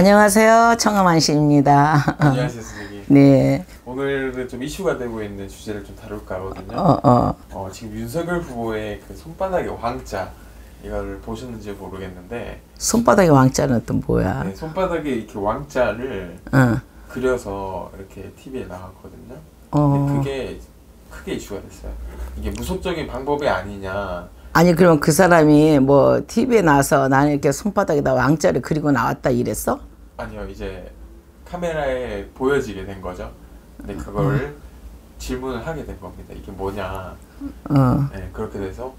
안녕하세요. 청아만씨입니다. 안녕하세요, 선생님. 네. 오늘 그좀 이슈가 되고 있는 주제를 좀 다룰까 하거든요. 어, 어. 어, 지금 윤석열 후보의 그 손바닥에 왕자 이걸 보셨는지 모르겠는데 손바닥에 왕자는 또 뭐야? 네, 손바닥에 이렇게 왕자를 어. 그려서 이렇게 TV에 나왔거든요. 어. 그게 크게 이슈가 됐어요. 이게 무속적인 방법이 아니냐. 아니 그럼 그 사람이 뭐 TV에 나와서 나는 이렇게 손바닥에다 왕자를 그리고 나왔다 이랬어? 아니요 이제 카메라에 보여지게 된 거죠. 근데 그걸 음. 질문을 하게 된 겁니다. 이게 뭐냐. 어. 네, 그렇게 돼서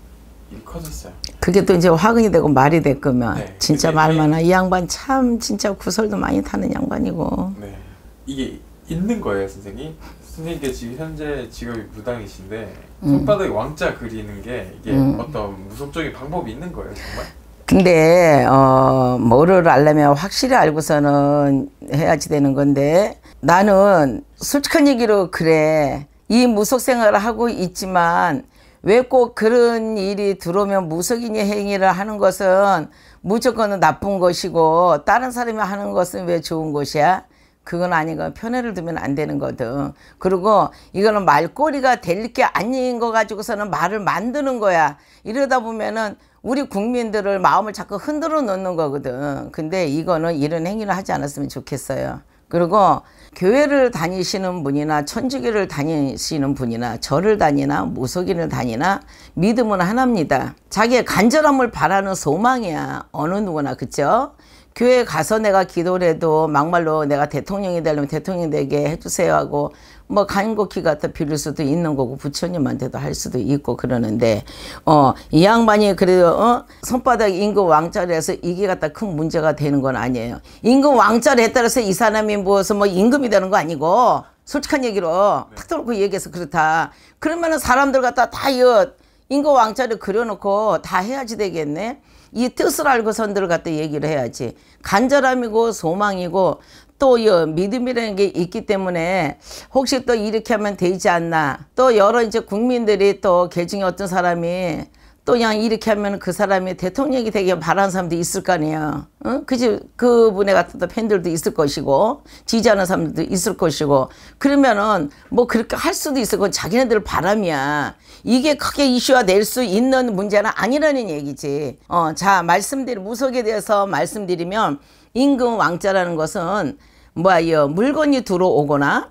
일이 커졌어요. 그게 또 이제 화근이 되고 말이 됐거면 네, 진짜 말만 이 양반 참 진짜 구설도 많이 타는 양반이고. 네. 이게 있는 거예요, 선생님. 선생님께 지금 현재 직업이 무당이신데 음. 손바닥에 왕자 그리는 게 이게 음. 어떤 무속적인 방법이 있는 거예요, 정말? 근데 어 뭐를 알려면 확실히 알고서는 해야지 되는 건데 나는 솔직한 얘기로 그래 이 무속 생활을 하고 있지만 왜 꼭 그런 일이 들어오면 무속인의 행위를 하는 것은 무조건 나쁜 것이고 다른 사람이 하는 것은 왜 좋은 것이야? 그건 아니고 편애를 두면 안 되는 거든 그리고 이거는 말꼬리가 될 게 아닌 거 가지고서는 말을 만드는 거야 이러다 보면은 우리 국민들을 마음을 자꾸 흔들어 놓는 거거든. 근데 이거는 이런 행위를 하지 않았으면 좋겠어요. 그리고 교회를 다니시는 분이나 천주교를 다니시는 분이나 절을 다니나 무속인을 다니나 믿음은 하나입니다. 자기의 간절함을 바라는 소망이야. 어느 누구나 그죠? 교회 가서 내가 기도를 해도 막말로 내가 대통령이 되려면 대통령 되게 해주세요 하고 뭐 간곡히 갖다 빌릴 수도 있는 거고 부처님한테도 할 수도 있고 그러는데 어 이 양반이 그래도 어 손바닥 임금 왕자를 해서 이게 갖다 큰 문제가 되는 건 아니에요 임금 왕자를 했다 해서 이 사람이 무엇을 뭐 임금이 되는 거 아니고 솔직한 얘기로 네. 탁 터놓고 얘기해서 그렇다 그러면은 사람들 갖다 다 이어 임금 왕자를 그려놓고 다 해야지 되겠네 이 뜻을 알고선들 갖다 얘기를 해야지. 간절함이고 소망이고 또 믿음이라는 게 있기 때문에 혹시 또 이렇게 하면 되지 않나. 또 여러 이제 국민들이 또 개중에 어떤 사람이 또 그냥 이렇게 하면 그 사람이 대통령이 되게 바라는 사람도 있을 거 아니에요. 응? 그지? 그분의 같은 팬들도 있을 것이고, 지지하는 사람들도 있을 것이고, 그러면은 뭐 그렇게 할 수도 있을 그건 자기네들 바람이야. 이게 크게 이슈화 될 수 있는 문제는 아니라는 얘기지. 어, 자, 말씀드린, 무속에 대해서 말씀드리면, 임금 왕자라는 것은, 뭐야, 물건이 들어오거나,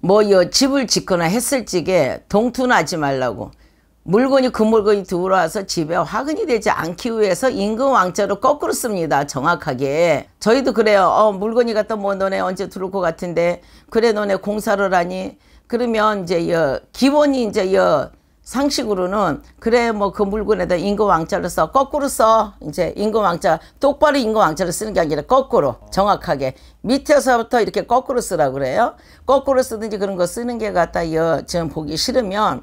뭐, 여, 집을 짓거나 했을 적에 동투나 하지 말라고. 물건이 그 물건이 들어와서 집에 화근이 되지 않기 위해서 임금 왕자로 거꾸로 씁니다. 정확하게. 저희도 그래요. 어, 물건이 갖다 뭐 너네 언제 들어올 것 같은데 그래 너네 공사를 하니 그러면 이제 여, 기본이 이제 여, 상식으로는 그래 뭐 그 물건에다 임금 왕자로써 거꾸로 써 이제 임금 왕자 똑바로 임금 왕자를 쓰는 게 아니라 거꾸로 정확하게 밑에서부터 이렇게 거꾸로 쓰라 그래요 거꾸로 쓰든지 그런 거 쓰는 게 갖다 여 지금 보기 싫으면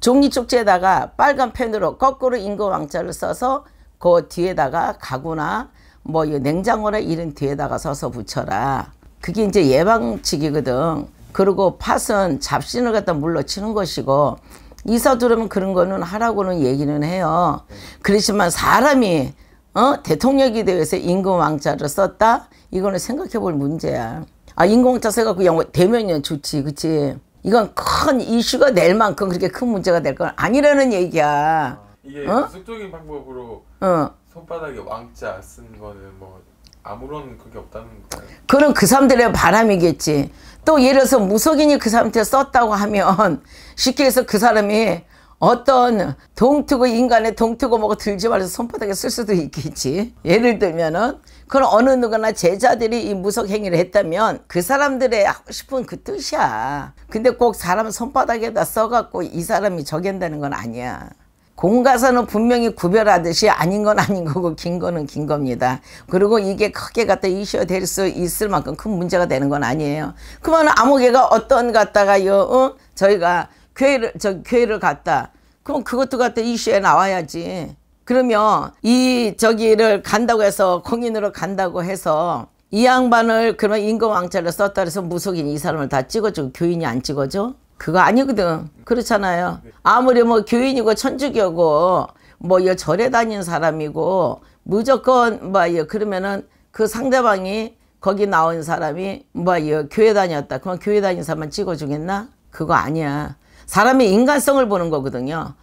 종이 쪽지에다가 빨간 펜으로 거꾸로 인구 왕자를 써서 그 뒤에다가 가구나 뭐 냉장고나 이런 뒤에다가 써서 붙여라. 그게 이제 예방칙이거든. 그리고 팥은 잡신을 갖다 물러치는 것이고 이사 들으면 그런 거는 하라고는 얘기는 해요. 그렇지만 사람이 어? 대통령이 되어서 인구왕자를 썼다? 이거는 생각해 볼 문제야. 아 임금왕자 써갖고 대면이야 좋지 그치? 이건 큰 이슈가 될 만큼 그렇게 큰 문제가 될 건 아니라는 얘기야. 어, 이게 어? 기적인 방법으로 어. 손바닥에 왕자 쓴 거는 뭐 아무런 그게 없다는 거예요. 그런 그 사람들의 바람이겠지. 또 예를 들어서 무속인이 그 사람한테 썼다고 하면 쉽게 해서 그 사람이 어떤 동투고 인간의 동투고 뭐고 들지 말아서 손바닥에 쓸 수도 있겠지. 예를 들면은 그럼 어느 누구나 제자들이 이 무속 행위를 했다면 그 사람들의 하고 싶은 그 뜻이야. 근데 꼭 사람 손바닥에다 써갖고 이 사람이 저겐다는 건 아니야. 공과사는 분명히 구별하듯이 아닌 건 아닌 거고 긴 거는 긴 겁니다. 그리고 이게 크게 갖다 이슈가 될수 있을 만큼 큰 문제가 되는 건 아니에요. 그러면 아무개가 어떤 갖다가 요 어? 저희가 교회를 저 교회를 갔다. 그럼 그것도 갖다 이슈에 나와야지. 그러면 이 저기를 간다고 해서 공인으로 간다고 해서 이 양반을 그런인공왕자를 썼다 해서 무속인 이 사람을 다 찍어주고 교인이 안 찍어줘? 그거 아니거든. 그렇잖아요. 아무리 뭐 교인이고 천주교고 뭐 절에 다니는 사람이고 무조건 뭐 그러면은 그 상대방이 거기 나온 사람이 뭐 교회 다녔다. 그럼 교회 다닌 사람만 찍어주겠나? 그거 아니야. 사람의 인간성을 보는 거거든요.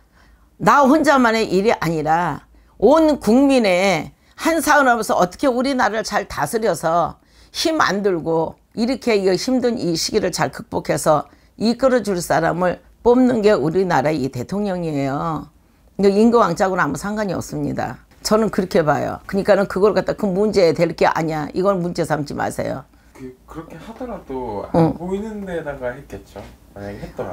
나 혼자만의 일이 아니라 온 국민의 한 사원으로서 어떻게 우리나라를 잘 다스려서 힘 안 들고 이렇게 힘든 이 시기를 잘 극복해서 이끌어 줄 사람을 뽑는 게 우리나라의 이 대통령이에요. 인거 왕자고는 아무 상관이 없습니다. 저는 그렇게 봐요. 그러니까는 그걸 갖다 그 문제 될 게 아니야. 이건 문제 삼지 마세요. 그렇게 하더라도 응. 보이는 데다가 했겠죠.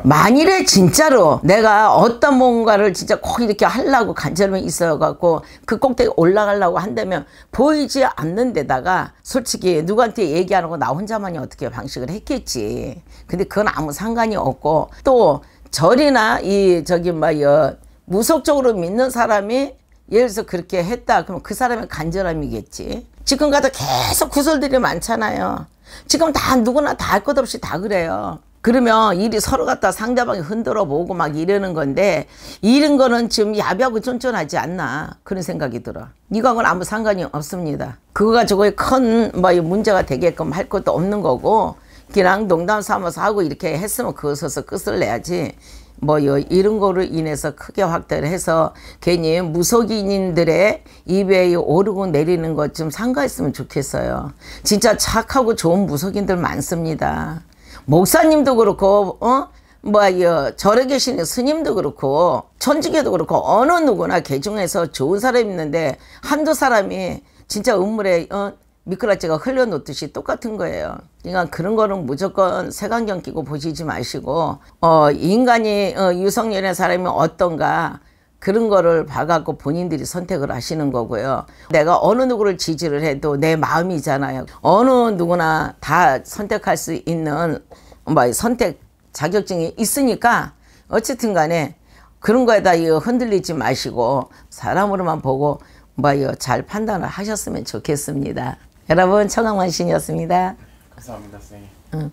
만일에 진짜로 내가 어떤 뭔가를 진짜 꼭 이렇게 하려고 간절함이 있어갖고 그 꼭대기 올라가려고 한다면 보이지 않는 데다가 솔직히 누구한테 얘기하는 거 나 혼자만이 어떻게 방식을 했겠지. 근데 그건 아무 상관이 없고 또 절이나 이 저기 뭐여 무속적으로 믿는 사람이 예를 들어서 그렇게 했다 그러면 그 사람의 간절함이겠지. 지금 가도 계속 구설들이 많잖아요. 지금 다 누구나 다 할 것 없이 다 그래요. 그러면 일이 서로 갖다 상대방이 흔들어 보고 막 이러는 건데 이런 거는 지금 야비하고 쫀쫀하지 않나 그런 생각이 들어. 이거하고는 아무 상관이 없습니다. 그거 가지고 큰뭐 문제가 되게끔 할 것도 없는 거고 그냥 농담 삼아서 하고 이렇게 했으면 그것에서 끝을 내야지 뭐 이런 거로 인해서 크게 확대를 해서 괜히 무속인인들의 입에 오르고 내리는 것 좀 상가했으면 좋겠어요. 진짜 착하고 좋은 무속인들 많습니다. 목사님도 그렇고 어? 뭐야 어, 절에 계시는 스님도 그렇고 천주교도 그렇고 어느 누구나 개중에서 좋은 사람이 있는데 한두 사람이 진짜 음물에 어? 미끄러지가 흘려놓듯이 똑같은 거예요. 그러니까 그런 거는 무조건 색안경 끼고 보시지 마시고 어 인간이 어, 유성연의 사람이 어떤가 그런 거를 봐갖고 본인들이 선택을 하시는 거고요. 내가 어느 누구를 지지를 해도 내 마음이잖아요. 어느 누구나 다 선택할 수 있는 뭐 선택 자격증이 있으니까 어쨌든 간에 그런 거에다 흔들리지 마시고 사람으로만 보고 뭐잘 판단을 하셨으면 좋겠습니다. 여러분 청강만신이었습니다. 감사합니다, 선생님. 응.